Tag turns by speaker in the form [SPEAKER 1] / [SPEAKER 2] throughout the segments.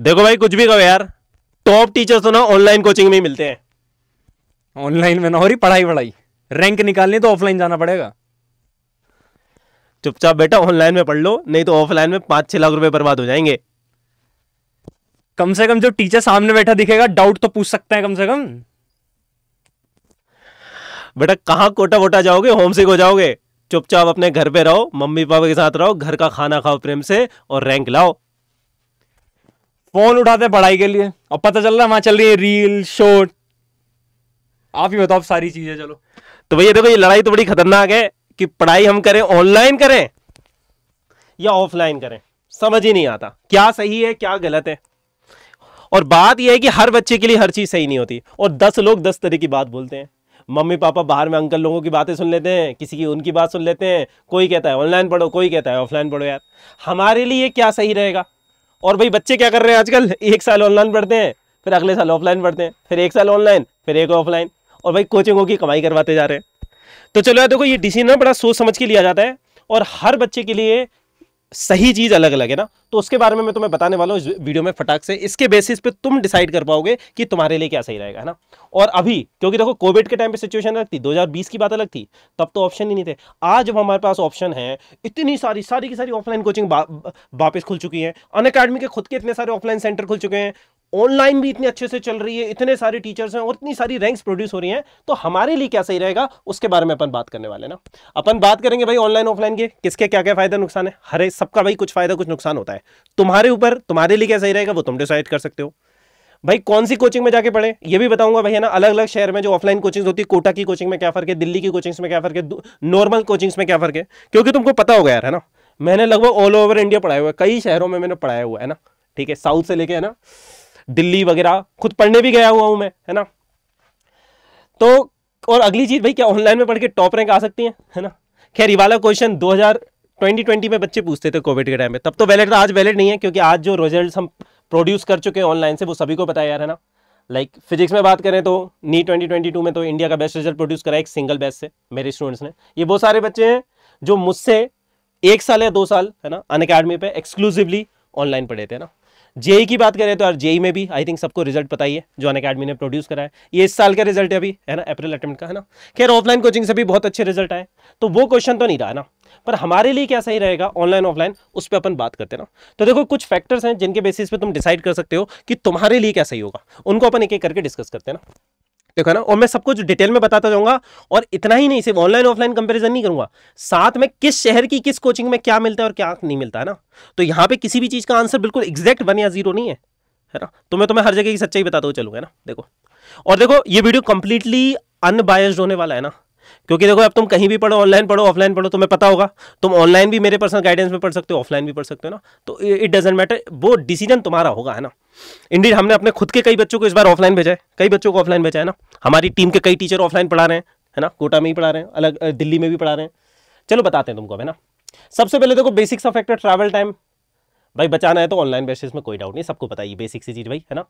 [SPEAKER 1] देखो भाई कुछ भी कहो यार टॉप टीचर्स तो ना ऑनलाइन कोचिंग में ही मिलते हैं ऑनलाइन में ना हो रही पढ़ाई वढ़ाई रैंक निकालनी तो ऑफलाइन जाना पड़ेगा चुपचाप बेटा ऑनलाइन में पढ़ लो नहीं तो ऑफलाइन में पांच छह लाख रुपए बर्बाद हो जाएंगे कम से कम जो टीचर सामने बैठा दिखेगा डाउट तो पूछ सकते हैं कम से कम बेटा कहा कोटा वोटा जाओगे होम सिक हो जाओगे चुपचाप अपने घर पे रहो मम्मी पापा के साथ रहो घर का खाना खाओ प्रेम से और रैंक लाओ फोन उठाते पढ़ाई के लिए और पता चल रहा है वहां चल रही है रील शॉर्ट आप ही बताओ सारी चीजें चलो तो भैया देखो ये लड़ाई तो बड़ी खतरनाक है कि पढ़ाई हम करें ऑनलाइन करें या ऑफलाइन करें समझ ही नहीं आता क्या सही है क्या गलत है और बात यह है कि हर बच्चे के लिए हर चीज सही नहीं होती और दस लोग दस तरह की बात बोलते हैं मम्मी पापा बाहर में अंकल लोगों की बातें सुन लेते हैं किसी की उनकी बात सुन लेते हैं कोई कहता है ऑनलाइन पढ़ो कोई कहता है ऑफलाइन पढ़ो यार हमारे लिए क्या सही रहेगा और भाई बच्चे क्या कर रहे हैं आजकल एक साल ऑनलाइन पढ़ते हैं फिर अगले साल ऑफलाइन पढ़ते हैं फिर एक साल ऑनलाइन फिर एक ऑफलाइन और भाई कोचिंगों की कमाई करवाते जा रहे हैं तो चलो यार देखो ये डिसीजन बड़ा सोच समझ के लिया जाता है और हर बच्चे के लिए सही चीज़ अलग अलग है ना तो उसके बारे में मैं तुम्हें बताने वाला हूँ इस वीडियो में फटाक से इसके बेसिस पे तुम डिसाइड कर पाओगे कि तुम्हारे लिए क्या सही रहेगा है ना और अभी क्योंकि देखो कोविड के टाइम पे सिचुएशन अलग थी 2020 की बात अलग थी तब तो ऑप्शन ही नहीं थे आज जब हमारे पास ऑप्शन है इतनी सारी सारी की सारी ऑफलाइन कोचिंग वापस खुल चुकी है अन के खुद के इतने सारे ऑफलाइन सेंटर खुल चुके हैं ऑनलाइन भी इतने अच्छे से चल रही है इतने सारे टीचर्स हैं और इतनी सारी रैंक्स प्रोड्यूस हो रही हैं तो हमारे लिए क्या सही रहेगा उसके बारे में अपन बात करने वाले ना अपन बात करेंगे भाई ऑनलाइन ऑफलाइन के किसके क्या क्या फायदा नुकसान है हरे सबका भाई कुछ फायदा कुछ नुकसान होता है तुम्हारे ऊपर तुम्हारे लिए क्या सही रहेगा वो तुम डिसाइड कर सकते हो भाई कौन सी कोचिंग में जाके पढ़े ये भी बताऊंगा भाई है ना अलग अलग शहर में जो ऑफलाइन कोचिंग्स होती है कोटा की कोचिंग में क्या फर्क है दिल्ली की कोचिंग्स में क्या फर्क है नॉर्मल कोचिंग्स में क्या फर्क है क्योंकि तुमको पता होगा यार है ना मैंने लगभग ऑल ओवर इंडिया पढ़ाया हुआ है कई शहरों में मैंने पढ़ाया हुआ है ना ठीक है साउथ से लेके है ना दिल्ली वगैरह खुद पढ़ने भी गया हुआ हूँ मैं है ना तो और अगली चीज़ भाई क्या ऑनलाइन में पढ़ के टॉप रैंक आ सकती है है ना खैर ये वाला क्वेश्चन 2020 में बच्चे पूछते थे कोविड के टाइम में तब तो वैलिड था आज वैलिड नहीं है क्योंकि आज जो रिजल्ट हम प्रोड्यूस कर चुके हैं ऑनलाइन से वो सभी को पता है यार है ना लाइक like, फिजिक्स में बात करें तो नी 2022 में तो इंडिया का बेस्ट रिजल्ट प्रोड्यूस करा एक सिंगल बेस्ट से मेरे स्टूडेंट्स ने ये बहुत सारे बच्चे हैं जो मुझसे एक साल या दो साल है ना अन अकेडमी पे एक्सक्लूसिवली ऑनलाइन पढ़े थे ना जेई की बात करें तो यार जेई में भी आई थिंक सबको रिजल्ट पता ही है जो अन अकेडमी ने प्रोड्यूस करा है ये इस साल का रिजल्ट है अभी है ना अप्रैल अटेम्प्ट का है ना खैर ऑफलाइन कोचिंग से भी बहुत अच्छे रिजल्ट आए तो वो क्वेश्चन तो नहीं रहा ना पर हमारे लिए क्या सही रहेगा ऑनलाइन ऑफलाइन उस पर अपन बात करते ना तो देखो कुछ फैक्टर्स हैं जिनके बेसिस पे तुम डिसाइड कर सकते हो कि तुम्हारे लिए क्या सही होगा उनको अपन एक एक करके डिस्कस करते हैं ना देखो ना और मैं सब कुछ डिटेल में बताता जाऊंगा और इतना ही नहीं सिर्फ ऑनलाइन ऑफलाइन कंपैरिजन नहीं करूंगा साथ में किस शहर की किस कोचिंग में क्या मिलता है और क्या नहीं मिलता है ना तो यहां पे किसी भी चीज़ का आंसर बिल्कुल एग्जैक्ट वन या जीरो नहीं है है ना तो मैं तुम्हें हर जगह की सच्चाई बताता हूँ चलूंगा ना देखो और देखो ये वीडियो कंप्लीटली अनबायस्ड होने वाला है ना क्योंकि देखो अब तुम कहीं भी पढ़ो ऑनलाइन पढ़ो ऑफलाइन पढ़ो तुम्हें पता होगा तुम ऑनलाइन भी मेरे पर्सनल गाइडेंस में पढ़ सकते हो ऑफलाइन भी पढ़ सकते हो ना तो इट डजेंट मैटर वो डिसीजन तुम्हारा होगा है ना इंडीड हमने अपने खुद के कई बच्चों को इस बार ऑफलाइन भेजा है कई बच्चों को ऑफलाइन भेजा है ना हमारी टीम के कई टीचर ऑफलाइन पढ़ा रहे हैं है ना कोटा में ही पढ़ा रहे हैं अलग दिल्ली में भी पढ़ा रहे हैं चलो बताते हैं तुमको है ना सबसे पहले देखो basics of factor travel time भाई बचाना है तो ऑनलाइन बेसिस में कोई डाउट नहीं सबको बताइए बेसिक सी चीज़ भाई है ना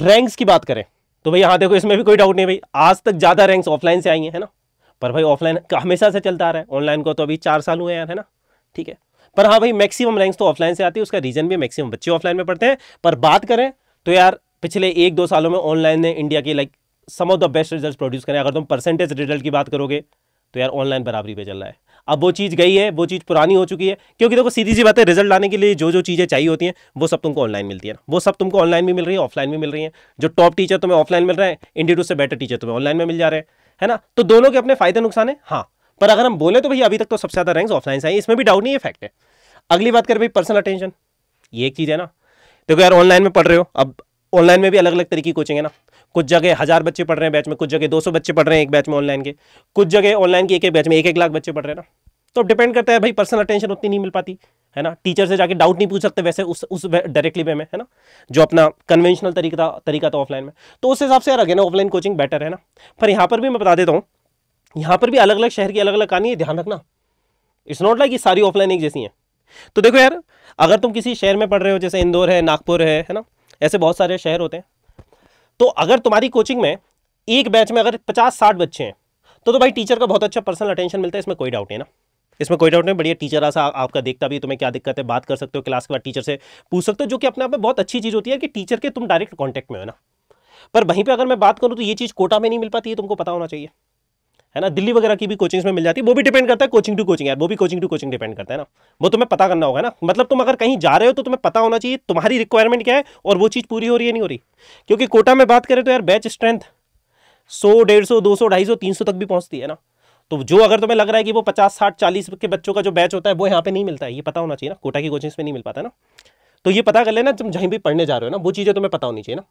[SPEAKER 1] रैंक्स की बात करें तो भाई यहाँ देखो इसमें भी कोई डाउट नहीं भाई आज तक ज़्यादा रैंक्स ऑफलाइन से आई हैं है ना पर भाई ऑफलाइन हमेशा से चलता आ रहा है ऑनलाइन को तो अभी चार साल हुए यार है ना ठीक है पर हाँ भाई मैक्सिमम रैंक्स तो ऑफलाइन से आती है उसका रीज़न भी मैक्सिमम बच्चे ऑफलाइन में पढ़ते हैं पर बात करें तो यार पिछले एक दो सालों में ऑनलाइन ने इंडिया की like some of the best result produce करें अगर तुम परसेंटेज रिजल्ट की बात करोगे तो यार ऑनलाइन बराबरी पर चल रहा है अब वो चीज़ गई है वो चीज़ पुरानी हो चुकी है क्योंकि देखो सीधी सी बात है रिजल्ट लाने के लिए जो जो चीज़ें चाहिए होती हैं वो सब तुमको ऑनलाइन मिलती है ना वो सब तुमको ऑनलाइन भी मिल रही है ऑफलाइन भी मिल रही है जो टॉप टीचर तुम्हें ऑफलाइन मिल रहे हैं इंस्टीट्यूट से बेटर टीचर तुम्हें ऑनलाइन में मिल जा रहे हैं है ना तो दोनों के अपने फायदे नुकसान है हाँ पर अगर हम बोले तो भाई अभी तक तो सबसे ज़्यादा रैंक्स ऑफलाइन से आई इसमें भी डाउट नहीं है फैक्ट है अगली बात करें भाई पर्सनल अटेंशन ये एक चीज़ है ना देखो यार ऑनलाइन में पढ़ रहे हो अब ऑनलाइन में भी अलग अलग तरीके की कोचिंग है ना कुछ जगह हज़ार बच्चे पढ़ रहे हैं बैच में कुछ जगह 200 बच्चे पढ़ रहे हैं एक बैच में ऑनलाइन के कुछ जगह ऑनलाइन के एक एक बैच में एक एक लाख बच्चे पढ़ रहे हैं ना तो डिपेंड करता है भाई पर्सनल अटेंशन उतनी नहीं मिल पाती है ना टीचर से जाके डाउट नहीं पूछ सकते वैसे उस उस डायरेक्टली वे में है ना जो अपना कन्वेंशनल तरीका था तरीका था ऑफलाइन में तो उस हिसाब से यार अगेन ऑफलाइन कोचिंग बेटर है ना पर यहाँ पर भी मैं बता देता हूँ यहाँ पर भी अलग अलग शहर की अलग अलग कहानी है ध्यान रखना इट्स नॉट लाइक ये सारी ऑफलाइन एक जैसी हैं तो देखो यार अगर तुम किसी शहर में पढ़ रहे हो जैसे इंदौर है नागपुर है है ना ऐसे बहुत सारे शहर होते हैं तो अगर तुम्हारी कोचिंग में एक बैच में अगर पचास साठ बच्चे हैं तो तो भाई टीचर का बहुत अच्छा पर्सनल अटेंशन मिलता है इसमें कोई डाउट है ना इसमें कोई डाउट नहीं बढ़िया टीचर आसा आपका देखता भी तुम्हें क्या दिक्कत है बात कर सकते हो क्लास के बाद टीचर से पूछ सकते हो जो कि अपने आप में बहुत अच्छी चीज़ होती है कि टीचर के तुम डायरेक्ट कॉन्टैक्ट में हो ना पर वहीं पर अगर मैं बात करूँ तो ये चीज़ कोटा में नहीं मिल पाती है तुमको पता होना चाहिए है ना दिल्ली वगैरह की भी कोचिंग्स में मिल जाती है वो भी डिपेंड करता है कोचिंग टू कोचिंग यार वो भी कोचिंग टू कोचिंग डिपेंड करता है ना वो तुम्हें पता करना होगा ना मतलब तुम अगर कहीं जा रहे हो तो तुम्हें पता होना चाहिए तुम्हारी रिक्वायरमेंट क्या है और वो चीज़ पूरी हो रही है नहीं हो रही क्योंकि कोटा में बात करें तो यार बैच स्ट्रेंथ सौ डेढ़ सौ दो सौ ढाई सौ तीन सौ तक भी पहुंचती है ना तो जो अगर तुम्हें लग रहा है कि वो पचास साठ चालीस के बच्चों का जो बैच होता है वो यहाँ पे नहीं मिलता है ये पता होना चाहिए ना कोटा की कोचिंग्स में नहीं मिल पाता ना तो ये पता कर लेना तुम जहीं भी पढ़ने जा रहे हो ना वो चीज़ें तुम्हें पता होनी चाहिए ना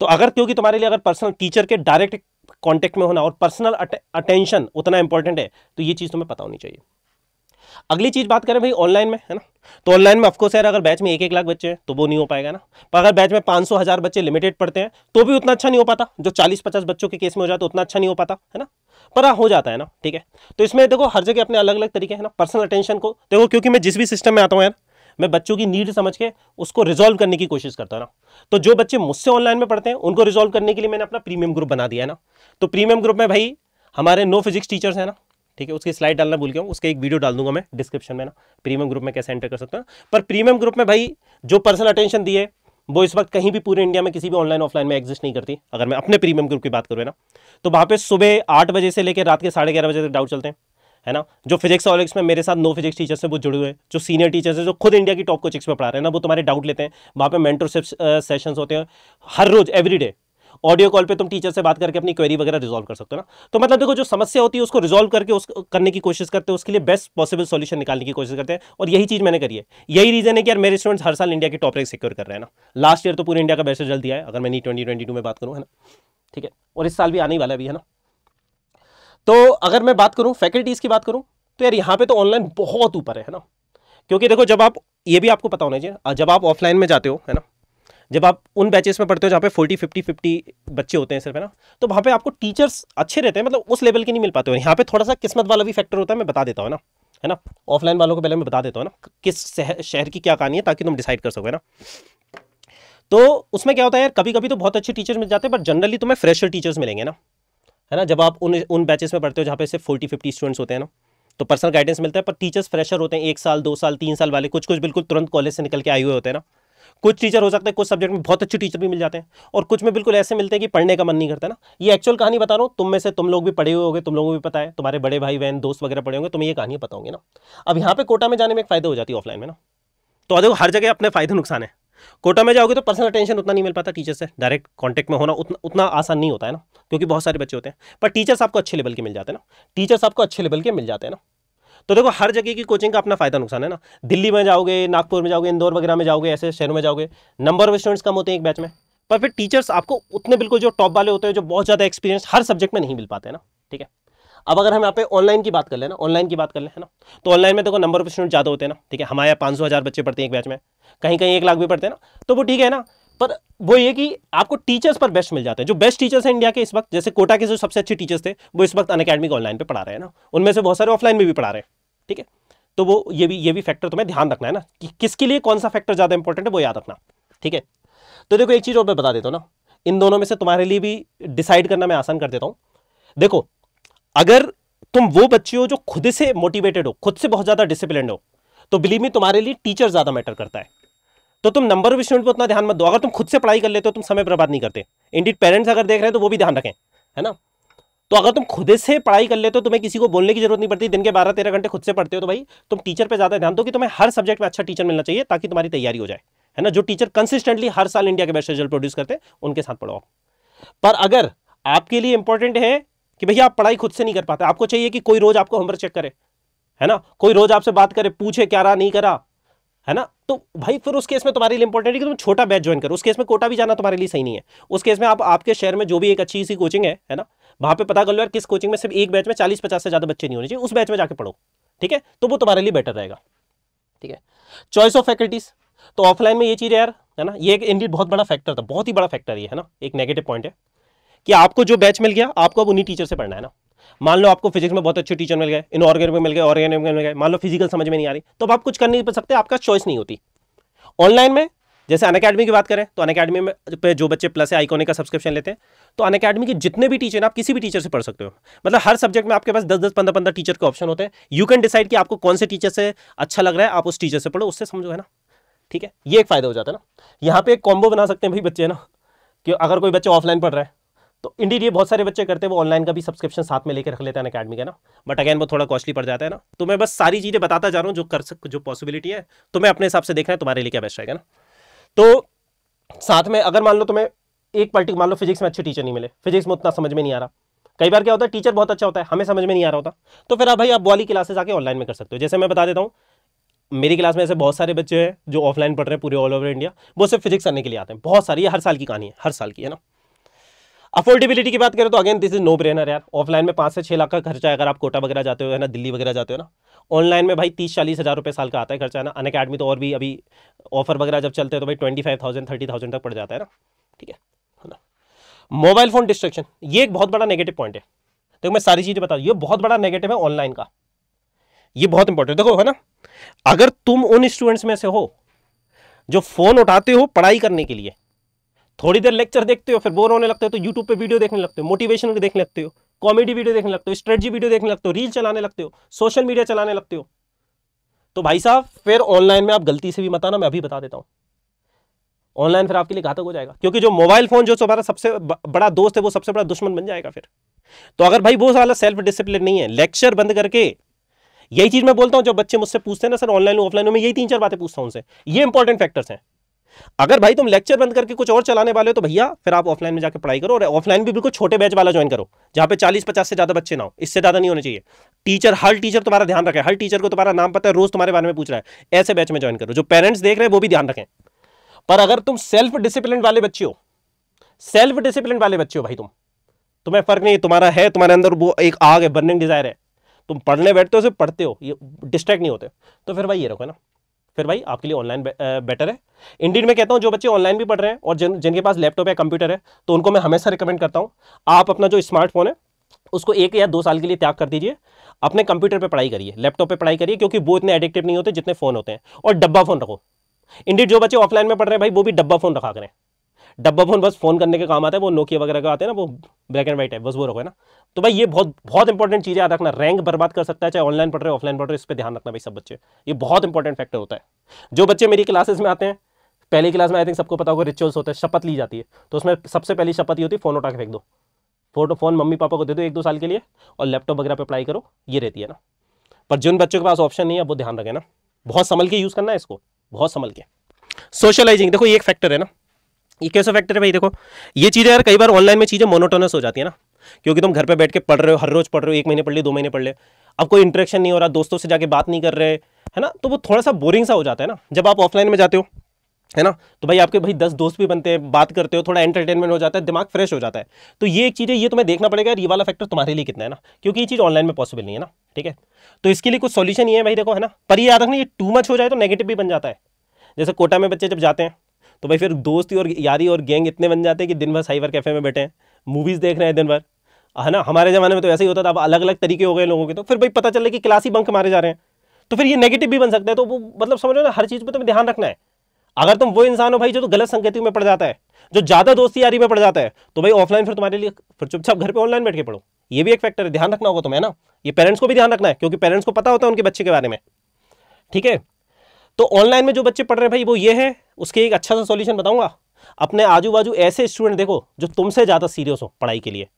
[SPEAKER 1] तो अगर क्योंकि तुम्हारे लिए अगर पर्सनल टीचर के डायरेक्ट कॉन्टेक्ट में होना और पर्सनल अटेंशन उतना इंपॉर्टेंट है तो ये चीज़ तुम्हें पता होनी चाहिए अगली चीज़ बात करें भाई ऑनलाइन में है ना तो ऑनलाइन में ऑफकोर्स यार अगर बैच में एक एक लाख बच्चे हैं तो वो नहीं हो पाएगा ना पर अगर बैच में पाँच सौ हज़ार बच्चे लिमिटेड पढ़ते हैं तो भी उतना अच्छा नहीं हो पाता जो चालीस पचास बच्चों के केस में हो जाता तो है उतना अच्छा नहीं हो पाता है ना पर हाँ, हो जाता है ना ठीक है तो इसमें देखो हर जगह अपने अलग अलग तरीके है ना पर्सनल अटेंशन को देखो क्योंकि मैं जिस भी सिस्टम में आता हूँ यार मैं बच्चों की नीड समझ के उसको रिजोल्व करने की कोशिश करता रहा तो जो बच्चे मुझसे ऑनलाइन में पढ़ते हैं उनको रिजोल्व करने के लिए मैंने अपना प्रीमियम ग्रुप बना दिया है ना तो प्रीमियम ग्रुप में भाई हमारे नो फिजिक्स टीचर्स हैं ना ठीक है उसकी स्लाइड डालना भूल गया हूँ उसका एक वीडियो डाल दूंगा मैं डिस्क्रिप्शन में ना प्रीमियम ग्रुप में कैसे एंटर कर सकता हूँ पर प्रीमियम ग्रुप में भाई जो पर्सनल अटेंशन दिए वो इस वक्त कहीं भी पूरे इंडिया में किसी भी ऑनलाइन ऑफलाइन में एग्जिस्ट नहीं करती अगर मैं अपने प्रीमियम ग्रुप की बात करूँ ना तो वहाँ पे सुबह आठ बजे से लेकर रात के साढ़े ग्यारह बजे तक डाउट चलते हैं है ना जो फिजिक्स और में मेरे साथ नो फिजिक्स टीचर्स हैं वो जुड़े हुए हैं जो सीनियर टीचर्स हैं जो खुद इंडिया की टॉप कोचिंग्स में पढ़ा रहे हैं ना वो तुम्हारे डाउट लेते हैं वहाँ पे मेंटरशिप सेशन होते हैं हर रोज एवरी डे ऑडियो कॉल पे तुम टीचर से बात करके अपनी क्वेरी वगैरह रिजॉल्व कर सकते हो ना तो मतलब देखो जो समस्या होती है उसको रिजॉल्व करके उस करने की कोशिश करते हैं उसके लिए बेस्ट पॉसिबल सॉल्यूशन निकालने की कोशिश करते हैं और यही चीज मैंने करी है यही रीजन है कि यार मेरे स्टूडेंट्स हर साल इंडिया की टॉप रैंक सिक्योर कर रहे हैं ना लास्ट ईयर तो पूरे इंडिया का बेस्ट रिजल्ट दिया है अगर नहीं ट्वेंटी में बात करूँ है ना ठीक है और इस साल भी आने वाला भी है ना तो अगर मैं बात करूँ फैकल्टीज़ की बात करूँ तो यार यहाँ पे तो ऑनलाइन बहुत ऊपर है है ना क्योंकि देखो जब आप ये भी आपको पता होना चाहिए जब आप ऑफलाइन में जाते हो है ना जब आप उन बैचेस में पढ़ते हो जहाँ पे फोर्टी फिफ्टी फिफ्टी बच्चे होते हैं सिर्फ है ना तो वहाँ पे आपको टीचर्स अच्छे रहते हैं मतलब उस लेवल के नहीं मिल पाते हो यहाँ पे थोड़ा सा किस्मत वाला भी फैक्टर होता है मैं बता देता हूँ ना है ना ऑफलाइन वालों को पहले मैं बता देता हूँ ना किस शहर शहर की क्या कहानी है ताकि तुम डिसाइड कर सको है ना तो उसमें क्या होता है यार कभी कभी तो बहुत अच्छे टीचर्स मिल जाते हैं बट जनरली तुम्हें फ्रेशर टीचर्स मिलेंगे ना है ना जब आप उन उन बैचेस में पढ़ते हो जहाँ पे सिर्फ फोर्टी फिफ्टी स्टूडेंट्स होते हैं ना तो पर्सनल गाइडेंस मिलता है पर टीचर्स फ्रेशर होते हैं एक साल दो साल तीन साल वाले कुछ कुछ बिल्कुल तुरंत कॉलेज से निकल के आए हुए होते हैं ना कुछ टीचर हो सकते हैं कुछ सब्जेक्ट में बहुत अच्छे टीचर भी मिल जाते हैं और कुछ में बिल्कुल ऐसे मिलते हैं कि पढ़ने का मन नहीं करता ना ये एक्चुअल कहानी बता रहा हूँ तुम में से तुम लोग भी पढ़े हुए होंगे तुम लोगों को भी पता है तुम्हारे बड़े भाई बहन दोस्त वगैरह पढ़े होंगे तुम्हें ये कहानी पता होंगी ना अब यहाँ पे कोटा में जाने में एक फायदा हो जाती है ऑफलाइन में ना तो देखो हर जगह अपने फायदे नुकसान है कोटा में जाओगे तो पर्सनल अटेंशन उतना नहीं मिल पाता टीचर से डायरेक्ट कॉन्टैक्ट में होना उतना उतना आसान नहीं होता है ना क्योंकि बहुत सारे बच्चे होते हैं पर टीचर्स आपको अच्छे लेवल के मिल जाते हैं ना टीचर्स आपको अच्छे लेवल के मिल जाते हैं ना तो देखो हर जगह की कोचिंग का अपना फायदा नुकसान है ना दिल्ली में जाओगे नागपुर में जाओगे इंदौर वगैरह में जाओगे ऐसे शहरों में जाओगे नंबर ऑफ स्टूडेंट्स कम होते हैं एक बैच में पर फिर टीचर्स आपको उतने बिल्कुल जो टॉप वाले होते हैं जो बहुत ज़्यादा एक्सपीरियंस हर सब्जेक्ट में नहीं मिल पाते हैं ना ठीक है अब अगर हम यहाँ पे ऑनलाइन की बात कर लेना ऑनलाइन की बात कर लेना है ना तो ऑनलाइन में देखो नंबर ऑफ स्टूडेंट ज़्यादा होते हैं ना ठीक है हमारे यहाँ पाँच सौ हज़ार बच्चे पढ़ते हैं एक बैच में कहीं कहीं एक लाख भी पड़ते हैं ना तो वो ठीक है ना पर वो ये कि आपको टीचर्स पर बेस्ट मिल जाते हैं जो बेस्ट टीचर्स हैं इंडिया के इस वक्त जैसे कोटा के जो सबसे अच्छे टीचर्स थे वो इस वक्त अन अकेडमी ऑनलाइन पर पढ़ा रहे हैं ना उनमें से बहुत सारे ऑफलाइन में भी पढ़ा रहे हैं ठीक है तो वो ये भी ये भी फैक्टर तुम्हें ध्यान रखना है ना कि किसके लिए कौन सा फैक्टर ज़्यादा इंपॉर्टेंट है वो याद रखना ठीक है तो देखो एक चीज़ और मैं बता देता हूँ ना इन दोनों में से तुम्हारे लिए भी डिसाइड करना मैं आसान कर देता हूँ देखो अगर तुम वो बच्चे हो जो खुद से मोटिवेटेड हो खुद से बहुत ज़्यादा डिसिप्लिन हो तो बिलीव मी तुम्हारे लिए टीचर ज़्यादा मैटर करता है तो तुम नंबर ऑफ स्टूडेंट पर उतना ध्यान मत दो अगर तुम खुद से पढ़ाई कर लेते हो तुम समय बर्बाद नहीं करते इंडिट पेरेंट्स अगर देख रहे हैं तो वो भी ध्यान रखें है ना तो अगर तुम खुद से पढ़ाई कर लेते हो तुम्हें किसी को बोलने की जरूरत नहीं पड़ती दिन के बारह तेरह घंटे खुद से पढ़ते हो तो भाई तुम टीचर पर ज़्यादा ध्यान दो कि तुम्हें हर सब्जेक्ट में अच्छा टीचर मिलना चाहिए ताकि तुम्हारी तैयारी हो जाए है ना जो टीचर कंसिस्टेंटली हर साल इंडिया के बेस्ट रिजल्ट प्रोड्यूस करते हैं उनके साथ पढ़ो पर अगर आपके लिए इंपॉर्टेंट है कि भैया आप पढ़ाई खुद से नहीं कर पाते आपको चाहिए कि कोई रोज आपको होमवर्क चेक करे है ना कोई रोज आपसे बात करे पूछे क्या रहा नहीं करा है ना तो भाई फिर उस केस में तुम्हारे लिए इंपॉर्टेंट है कि तुम छोटा बैच ज्वाइन करो उस केस में कोटा भी जाना तुम्हारे लिए सही नहीं है उस केस में आप आपके शहर में जो भी एक अच्छी सी कोचिंग है है ना वहाँ पे पता कर लो यार किस कोचिंग में सिर्फ एक बैच में चालीस पचास से ज़्यादा बच्चे नहीं होने चाहिए उस बैच में जाकर पढ़ो ठीक है तो वो तुम्हारे लिए बेटर रहेगा ठीक है चॉइस ऑफ फैकल्टीज तो ऑफलाइन में ये चीज़ यार है ना ये एक इंडियड बहुत बड़ा फैक्टर था बहुत ही बड़ा फैक्टर ये है ना एक नेगेटिव पॉइंट है कि आपको जो बैच मिल गया आपको अब उन्हीं टीचर से पढ़ना है ना मान लो आपको फिजिक्स में बहुत अच्छे टीचर मिल गए इनऑर्गेनिक में मिल गए ऑर्गेनिक में मिल गए मान लो फिजिकल समझ में नहीं आ रही तो अब आप कुछ कर नहीं सकते आपका चॉइस नहीं होती ऑनलाइन में जैसे अन की बात करें तो अन अकेडमी में पे जो बच्चे प्लस है आइकोनिक का सब्सक्रिप्शन लेते हैं तो अन अकेडमी के जितने भी टीचर हैं आप किसी भी टीचर से पढ़ सकते हो मतलब हर सब्जेक्ट में आपके पास दस दस पंद्रह पंद्रह टीचर के ऑप्शन होते हैं यू कैन डिसाइड कि आपको कौन से टीचर से अच्छा लग रहा है आप उस टीचर से पढ़ो उससे समझो है ना ठीक है ये एक फायदा हो जाता है ना यहाँ पे एक कॉम्बो बना सकते हैं भाई बच्चे ना कि अगर कोई बच्चा ऑफलाइन पढ़ रहा है तो इंडीड ये बहुत सारे बच्चे करते हैं वो ऑनलाइन का भी सब्सक्रिप्शन साथ में लेकर रख लेते हैं अकेडमी का ना बट अगेन वो थोड़ा कॉस्टली पड़ जाता है ना तो मैं बस सारी चीज़ें बताता जा रहा हूँ जो कर सक जो पॉसिबिलिटी है तो मैं अपने हिसाब से देखना है तुम्हारे लिए क्या बेस्ट रहेगा ना तो साथ में अगर मान लो तुम्हें एक पल्टी मान लो फिजिक्स में अच्छे टीचर नहीं मिले फिजिक्स में उतना समझ में नहीं आ रहा कई बार क्या होता है टीचर बहुत अच्छा होता है हमें समझ में नहीं आ रहा होता तो फिर आप भाई आप वाली क्लासेस आके ऑनलाइन में कर सकते हो जैसे मैं बता देता हूँ मेरी क्लास में ऐसे बहुत सारे बच्चे हैं जो ऑफलाइन पढ़ रहे हैं पूरे ऑल ओवर इंडिया वो सिर्फ फिजिक्स करने के लिए आते हैं बहुत सारी ये हर साल की कहानी है हर साल की है ना अफोर्डेबिलिटी की बात करें तो again this is no brainer यार ऑफलाइन में पाँच से छः लाख का खर्चा है अगर आप कोटा वगैरह जाते हो है ना दिल्ली वगैरह जाते हो ना ऑनलाइन में भाई तीस चालीस हज़ार रुपये साल का आता है खर्चा है ना अन अकेडमी तो और भी अभी ऑफर वगैरह जब चलते हैं तो भाई twenty five thousand thirty thousand तक पड़ जाता है ना ठीक है ना मोबाइल फ़ोन डिस्ट्रक्शन ये एक बहुत बड़ा नेगेटिव पॉइंट है देखो मैं सारी चीज़ें बता ये बहुत बड़ा नेगेटिव है ऑनलाइन का ये बहुत इंपॉर्टेंट देखो है ना अगर तुम उन स्टूडेंट्स में से हो जो फ़ोन उठाते हो पढ़ाई करने के लिए थोड़ी देर लेक्चर देखते हो फिर बोर होने लगते हो तो यूट्यूब पे वीडियो देखने लगते हो मोटिवेशनल देखने लगते हो कॉमेडी वीडियो देखने लगते हो स्ट्रेटजी वीडियो देखने लगते हो रील चलाने लगते हो सोशल मीडिया चलाने लगते हो तो भाई साहब फिर ऑनलाइन में आप गलती से भी बताना मैं अभी बता देता हूँ ऑनलाइन फिर आपके लिए घातक हो जाएगा क्योंकि जो मोबाइल फोन जो हमारा सबसे बड़ा दोस्त है वो सबसे बड़ा दुश्मन बन जाएगा फिर तो अगर भाई वो सारा सेल्फ डिसिप्लिन नहीं है लेक्चर बंद करके यही चीज मैं बोलता हूँ जब बच्चे मुझसे पूछते हैं ना सर ऑनलाइन ऑफलाइन में यही तीन चार बातें पूछता हूँ उनसे ये इंपॉर्टेंट फैक्टर्स हैं अगर भाई तुम लेक्चर बंद करके कुछ और चलाने वाले हो तो भैया फिर आप ऑफलाइन में जाकर पढ़ाई करो और ऑफलाइन भी बिल्कुल छोटे बैच वाला ज्वाइन करो जहाँ पे चालीस पचास से ज्यादा बच्चे ना हो इससे ज्यादा नहीं होने चाहिए टीचर हर टीचर तुम्हारा ध्यान रखे हर टीचर को तुम्हारा नाम पता है रोज तुम्हारे बारे में पूछ रहा है ऐसे बैच में ज्वाइन करो जो पेरेंट्स देख रहे हैं वो भी ध्यान रखें पर अगर तुम सेल्फ डिसिप्लिन वाले बच्चे हो सेल्फ डिसिप्लिन वाले बच्चे हो भाई तुम तुम्हें फर्क नहीं तुम्हारा है तुम्हारे अंदर वो एक आग है बर्निंग डिजायर है तुम पढ़ने बैठते हो सिर्फ पढ़ते हो ये डिस्ट्रैक्ट नहीं होते तो फिर भाई ये रखो ना फिर भाई आपके लिए ऑनलाइन बेटर है इंडियन में कहता हूँ जो बच्चे ऑनलाइन भी पढ़ रहे हैं और जिन जिनके पास लैपटॉप या कंप्यूटर है तो उनको मैं हमेशा रिकमेंड करता हूँ आप अपना जो स्मार्टफोन है उसको एक या दो साल के लिए त्याग कर दीजिए अपने कंप्यूटर पर पढ़ाई करिए लैपटॉप पर पढ़ाई करिए क्योंकि वो इतने एडिक्टिव नहीं होते जितने फ़ोन होते हैं और डब्बा फ़ोन रखो इंडियन जो बच्चे ऑफलाइन में पढ़ रहे हैं भाई वो भी डब्बा फ़ोन रखा करें डब्बा फोन बस फोन करने के काम आता है वो नोकिया वगैरह का आते हैं ना वो ब्लैक एंड व्हाइट है बस वो रखो है ना तो भाई ये बहुत बहुत इंपॉर्टेंट चीज़ याद रखना रैंक बर्बाद कर सकता है चाहे ऑनलाइन पढ़ रहे हो ऑफलाइन पढ़ रहे हो इस पर ध्यान रखना भाई सब बच्चे ये बहुत इंपॉर्टेंट फैक्टर होता है जो बच्चे मेरी क्लासेस में आते हैं पहली क्लास में आई थिंक सबको पता होगा रिचुअल्स होते हैं शपथ ली जाती है तो उसमें सबसे पहली शपथ ये होती है फोन उठा के फेंक दो फोटो फोन मम्मी पापा को दे दो एक दो साल के लिए और लैपटॉप वगैरह पे अप्लाई करो ये रहती है ना पर जिन बच्चों के पास ऑप्शन नहीं है वो ध्यान रखें ना बहुत संभल के यूज़ करना है इसको बहुत संभल के सोशलाइजिंग देखो ये एक फैक्टर है ना ये कैसा फैक्टर है भाई देखो ये चीज़ें यार कई बार ऑनलाइन में चीज़ें मोनोटोनस हो जाती है ना क्योंकि तुम घर पे बैठ के पढ़ रहे हो हर रोज पढ़ रहे हो एक महीने पढ़ लिए दो महीने पढ़ ले अब कोई इंटरेक्शन नहीं हो रहा दोस्तों से जाके बात नहीं कर रहे है ना तो वो थोड़ा सा बोरिंग सा हो जाता है ना जब आप ऑफलाइन में जाते हो है ना तो भाई आपके भाई दस दोस्त भी बनते हैं बात करते हो थोड़ा एंटरटेनमेंट हो जाता है दिमाग फ्रेश हो जाता है तो ये एक चीज़ है ये तुम्हें देखना पड़ेगा ये वाला फैक्टर तुम्हारे लिए कितना है ना क्योंकि ये चीज़ ऑनलाइन में पॉसिबल नहीं है ना ठीक है तो इसके लिए कुछ सोल्यूशन ये है भाई देखो है ना पर ये याद रखना ये टू मच हो जाए तो नेगेटिव भी बन जाता है जैसे कोटा में बच्चे जब जाते हैं तो भाई फिर दोस्ती और यारी और गैंग इतने बन जाते हैं कि दिन भर साइबर कैफ़े में बैठे हैं मूवीज़ देख रहे हैं दिन भर है ना हमारे ज़माने में तो ऐसे ही होता था अब अलग अलग तरीके हो गए लोगों के तो फिर भाई पता चले कि क्लासी बंक मारे जा रहे हैं तो फिर ये नेगेटिव भी बन सकता है तो वो मतलब समझो ना हर चीज़ पर तुम्हें ध्यान रखना है अगर तुम वो इंसान हो भाई जो तो गलत संकेतियों में पड़ जाता है जो ज़्यादा दोस्ती यारी में पड़ जाता है तो भाई ऑफलाइन फिर तुम्हारे लिए फिर चुपचाप घर पर ऑनलाइन बैठ के पढ़ो ये भी एक फैक्टर है ध्यान रखना होगा तुम्हें ना ये पेरेंट्स को भी ध्यान रखना है क्योंकि पेरेंट्स को पता होता है उनके बच्चे के बारे में ठीक है तो ऑनलाइन में जो बच्चे पढ़ रहे हैं भाई वो ये है उसके एक अच्छा सा सोल्यूशन बताऊंगा अपने आजू बाजू ऐसे स्टूडेंट देखो जो तुमसे ज़्यादा सीरियस हो पढ़ाई के लिए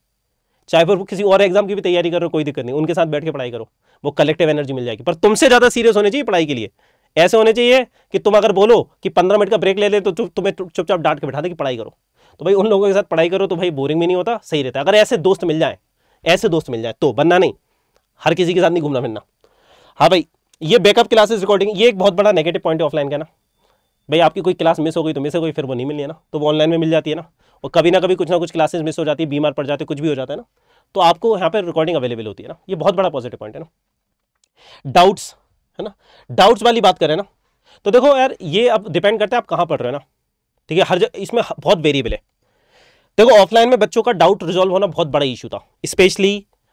[SPEAKER 1] चाहे फिर वो किसी और एग्जाम की भी तैयारी करो कोई दिक्कत नहीं उनके साथ बैठ के पढ़ाई करो वो कलेक्टिव एनर्जी मिल जाएगी पर तुमसे ज़्यादा सीरियस होने चाहिए पढ़ाई के लिए ऐसे होने चाहिए कि तुम अगर बोलो कि पंद्रह मिनट का ब्रेक ले ले तो तुम्हें चुपचाप डांट के बैठा दे कि पढ़ाई करो तो भाई उन लोगों के साथ पढ़ाई करो तो भाई बोरिंग भी नहीं होता सही रहता अगर ऐसे दोस्त मिल जाए ऐसे दोस्त मिल जाए तो बनना नहीं हर किसी के साथ नहीं घूमना फिरना हाँ भाई ये बैकअप क्लासेस रिकॉर्डिंग ये एक बहुत बड़ा नेगेटिव पॉइंट ऑफलाइन का ना भाई आपकी कोई क्लास मिस हो गई तो मिस हो गई फिर वो नहीं मिलनी है ना तो वो ऑनलाइन में मिल जाती है ना और कभी ना कभी कुछ ना कुछ क्लासेस मिस हो जाती है बीमार पड़ जाते कुछ भी हो जाता है ना तो आपको यहाँ पर रिकॉर्डिंग अवेलेबल होती है ना ये बहुत बड़ा पॉजिटिव पॉइंट है ना डाउट्स है ना डाउट्स वाली बात करें ना तो देखो यार ये अब डिपेंड करता है आप कहाँ पढ़ रहे हो ना ठीक है हर जगह इसमें बहुत वेरिएबल है देखो ऑफलाइन में बच्चों का डाउट रिजॉल्व होना बहुत बड़ा इशू था स्पेशली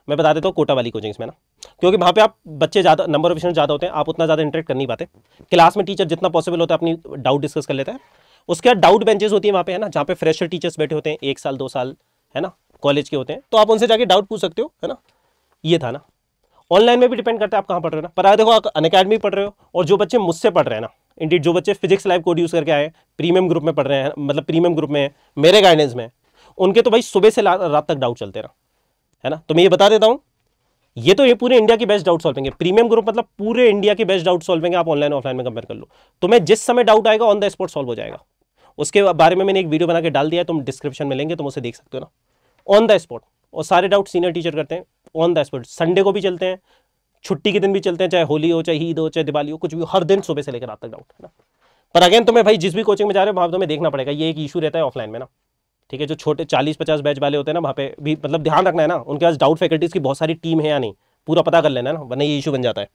[SPEAKER 1] मैं बता देता हूँ कोटा वाली कोचिंग्स में ना क्योंकि वहाँ पे आप बच्चे ज़्यादा नंबर ऑफ स्टूडेंट ज़्यादा होते हैं आप उतना ज़्यादा इंटरेक्ट कर नहीं पाते क्लास में टीचर जितना पॉसिबल होता है अपनी डाउट डिस्कस कर लेते हैं उसके बाद डाउट बेंचेज होती है वहाँ पे है ना जहाँ पे फ्रेशर टीचर्स बैठे होते हैं एक साल दो साल है ना कॉलेज के होते हैं तो आप उनसे जाके डाउट पूछ सकते हो है ना ये था ना ऑनलाइन में भी डिपेंड करता है आप कहाँ पढ़ रहे हो ना पर देखो आप अन अकेडमी पढ़ रहे हो और जो बच्चे मुझसे पढ़ रहे हैं ना इंडी जो बच्चे फिजिक्स लाइव कोड यूज़ करके आए प्रीमियम ग्रुप में पढ़ रहे हैं मतलब प्रीमियम ग्रुप में मेरे गाइडेंस में उनके तो भाई सुबह से रात तक डाउट चलते रहा है ना तो मैं ये बता देता हूँ ये तो ये पूरे इंडिया की बेस्ट डाउट सॉल्विंग है प्रीमियम ग्रुप मतलब पूरे इंडिया की बेस्ट डाउट सॉल्विंग है आप ऑनलाइन ऑफलाइन में कंपेयर कर लो तुम्हें तो जिस समय डाउट आएगा ऑन द स्पॉट सॉल्व हो जाएगा उसके बारे में मैंने एक वीडियो बना के डाल दिया है तुम डिस्क्रिप्शन में लेंगे तुम उसे देख सकते हो ना ऑन द स्पॉट और सारे डाउट सीनियर टीचर करते हैं ऑन द स्पॉट संडे को भी चलते हैं छुट्टी के दिन भी चलते हैं चाहे होली हो चाहे ईद हो चाहे दिवाली हो कुछ भी हर दिन सुबह से लेकर रात तक डाउट है ना पर अगेन तुम्हें तो भाई जिस भी कोचिंग में जा रहे हो वहाँ तुम्हें तो देखना पड़ेगा ये एक इशू रहता है ऑफलाइन में ना ठीक है जो छोटे चालीस पचास बैच वाले होते हैं ना वहाँ पे भी मतलब ध्यान रखना है ना उनके पास डाउट फैकल्टीज़ की बहुत सारी टीम है या नहीं पूरा पता कर लेना ना वरना ये इशू बन जाता है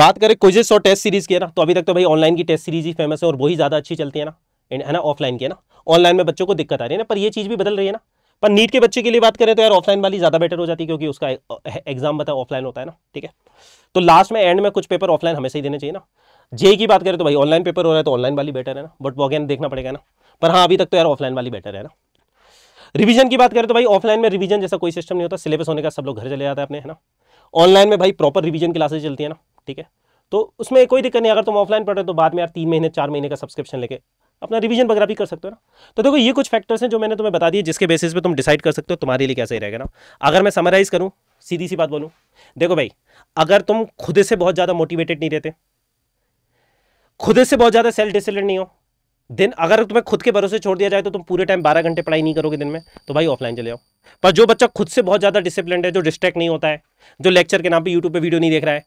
[SPEAKER 1] बात करें कोजेस और टेस्ट सीरीज़ की है ना तो अभी तक तो भाई ऑनलाइन की टेस्ट सीरीज़ ही फेमस है और वही ज़्यादा अच्छी चलती है ना है ना ऑफलाइन की है ना ऑनलाइन में बच्चों को दिक्कत आ रही है ना पर ये चीज़ भी बदल रही है ना पर नीट के बच्चे के लिए बात करें तो यार ऑफलाइन वाली ज़्यादा बेटर हो जाती है क्योंकि उसका एग्जाम बताया ऑफलाइन होता है ना ठीक है तो लास्ट में एंड में कुछ पेपर ऑफलाइन हमेशा ही देने चाहिए ना जे की बात करें तो भाई ऑनलाइन पेपर हो रहा है तो ऑनलाइन वाली बेटर है ना बट वो अगेन देखना पड़ेगा ना पर हाँ अभी तक तो यार ऑफलाइन वाली बेटर है ना रिवीजन की बात करें तो भाई ऑफलाइन में रिवीजन जैसा कोई सिस्टम नहीं होता सिलेबस होने का सब लोग घर चले जाते हैं अपने है ना ऑनलाइन में भाई प्रॉपर रिवीजन क्लासेस चलती है ना ठीक है तो उसमें कोई दिक्कत नहीं अगर तुम ऑफलाइन पढ़ रहे हो तो बाद में यार तीन महीने चार महीने का सब्सक्रिप्शन लेके अपना रिवीजन वगैरह भी कर सकते हो ना तो देखो ये कुछ फैक्टर्स हैं जो मैंने तुम्हें बता दिए जिसके बेसिस पे तुम डिसाइड कर सकते हो तुम्हारे लिए कैसे रहेगा ना अगर मैं समराइज करूँ सीधी सी बात बोलूँ देखो भाई अगर तुम खुद से बहुत ज़्यादा मोटिवेटेड नहीं रहते खुद से बहुत ज़्यादा सेल्फ डिसिप्लिन नहीं हो दिन अगर तुम्हें खुद के भरोसे छोड़ दिया जाए तो तुम पूरे टाइम बारह घंटे पढ़ाई नहीं करोगे दिन में तो भाई ऑफलाइन चले जाओ पर जो बच्चा खुद से बहुत ज़्यादा डिसिप्लिन है जो डिस्ट्रैक्ट नहीं होता है जो लेक्चर के नाम पर यूट्यूब पर वीडियो नहीं देख रहा है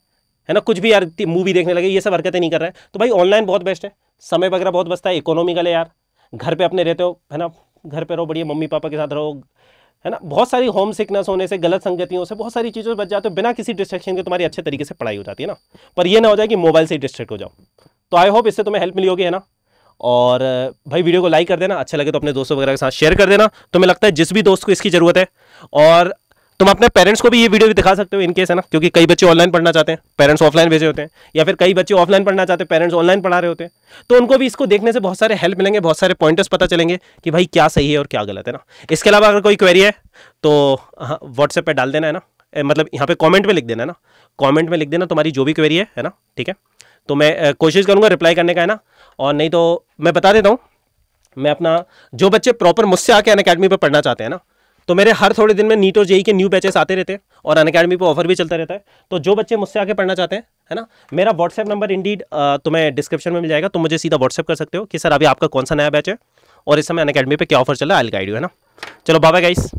[SPEAKER 1] है ना कुछ भी यार मूवी देखने लगे ये सब हरकतें नहीं कर रहा है तो भाई ऑनलाइन बहुत बेस्ट है समय वगैरह बहुत बचता है इकोनॉमिकल है यार घर पर अपने रहते हो है ना घर पर रहो बढ़िया मम्मी पापा के साथ रहो है ना बहुत सारी होम सिकनेस होने से गलत संगतियों से बहुत सारी चीज़ों से बच जाते हो बिना किसी डिस्ट्रक्शन के तुम्हारी अच्छे तरीके से पढ़ाई हो जाती है ना पर ये ना हो जाए कि मोबाइल से डिस्ट्रैक्ट हो जाओ तो आई होप इससे तुम्हें हेल्प मिली होगी है ना और भाई वीडियो को लाइक कर देना अच्छा लगे तो अपने दोस्तों वगैरह के साथ शेयर कर देना तुम्हें लगता है जिस भी दोस्त को इसकी ज़रूरत है और तुम अपने पेरेंट्स को भी ये वीडियो भी दिखा सकते हो इनकेस है ना क्योंकि कई बच्चे ऑनलाइन पढ़ना चाहते हैं पेरेंट्स ऑफलाइन भेजे होते हैं या फिर कई बच्चे ऑफलाइन पढ़ना चाहते हैं पेरेंट्स ऑनलाइन पढ़ा रहे होते हैं तो उनको भी इसको देखने से बहुत सारे हेल्प मिलेंगे बहुत सारे पॉइंटर्स पता चलेंगे कि भाई क्या सही है और क्या गलत है ना इसके अलावा अगर कोई क्वेरी है तो व्हाट्सएप पर डाल देना है ना मतलब यहाँ पे कॉमेंट में लिख देना है ना कॉमेंट में लिख देना तुम्हारी जो भी क्वेरी है ना ठीक है तो मैं कोशिश करूँगा रिप्लाई करने का है ना और नहीं तो मैं बता देता हूँ मैं अपना जो बच्चे प्रॉपर मुझसे आके अन अकेडमी पर पढ़ना चाहते हैं ना तो मेरे हर थोड़े दिन में नीट और जेई के न्यू बैचेस आते रहते हैं और अन अकेडमी पर ऑफर भी चलता रहता है तो जो बच्चे मुझसे आके पढ़ना चाहते हैं है ना मेरा व्हाट्सएप नंबर इंडीड तुम्हें डिस्क्रिप्शन में मिल जाएगा तो मुझे सीधा व्हाट्सएप कर सकते हो कि सर अभी आपका कौन सा नया बैच है और इस समय अन अकेडमी पर क्या ऑफर चला आई गाइड यू है ना चलो बाबा गाइस